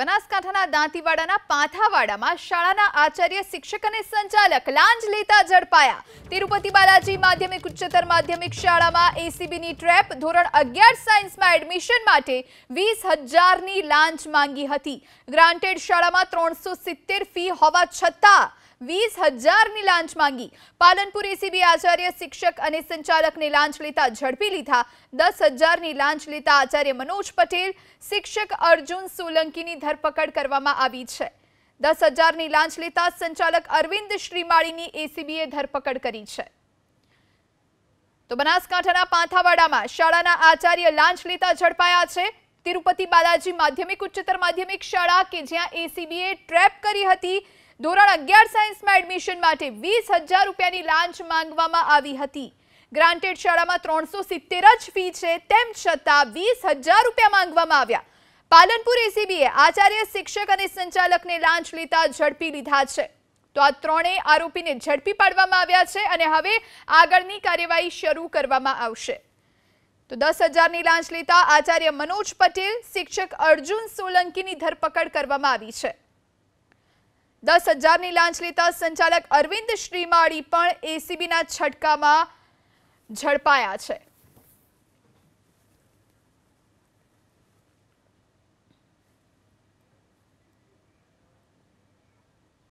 બનાસકાંઠાના દાંતીવાડાના પાંથાવાડામાં શાળાના આચાર્ય શિક્ષક અને સંચાલક લાંજ લેતા ઝડપાયા તિરુપતિ બાલાજી માધ્યમિક ઉચ્ચતર માધ્યમિક શાળામાં એસીબીની ટ્રેપ ધોરણ અગિયાર સાયન્સમાં એડમિશન માટે વીસ હજારની લાંચ માંગી હતી ગ્રાન્ટેડ શાળામાં ત્રણસો સિત્તેર ફી હોવા છતાં વીસ હજારની લાંચ માંગી પાલનપુર એસીબી આચાર્ય શિક્ષક અને સંચાલકને લાંચ લેતા ઝડપી લીધા દસ હજારની લાંચ લેતા આચાર્ય મનોજ પટેલ શિક્ષક અર્જુન સોલંકીની ધરપકડ કરવામાં આવી છે દસ હજારની લાંચ લેતા સંચાલક અરવિંદ શ્રીમાળીની એસીબીએ ધરપકડ કરી છે તો બનાસકાંઠાના પાંથાવાડામાં શાળાના આચાર્ય લાંચ લેતા ઝડપાયા છે તિરુપતિ બાલાજી માધ્યમિક ઉચ્ચતર માધ્યમિક શાળા કે જ્યાં એસીબીએ ટ્રેપ કરી હતી ધોરણ અગિયાર સાયન્સમાં એડમિશન માટે વીસ હજાર રૂપિયાની લાંચ માંગવામાં આવી હતી ગ્રાન્ટેડ શાળામાં ત્રણસો સિત્તેર જ ફી છે તેમ છતાં વીસ હજાર રૂપિયા માંગવામાં આવ્યા પાલનપુર એસીબીએ આચાર્ય શિક્ષક અને સંચાલકને લાંચ લેતા ઝડપી લીધા છે તો આ ત્રણેય આરોપીને ઝડપી પાડવામાં આવ્યા છે અને હવે આગળની કાર્યવાહી શરૂ કરવામાં આવશે તો દસ હજારની લાંચ લેતા આચાર્ય મનોજ પટેલ શિક્ષક અર્જુન સોલંકીની ધરપકડ કરવામાં આવી છે દસ હજારની લાંચ લેતા સંચાલક અરવિંદ શ્રીમાળી પણ એસીબીના છટકામાં ઝડપાયા છે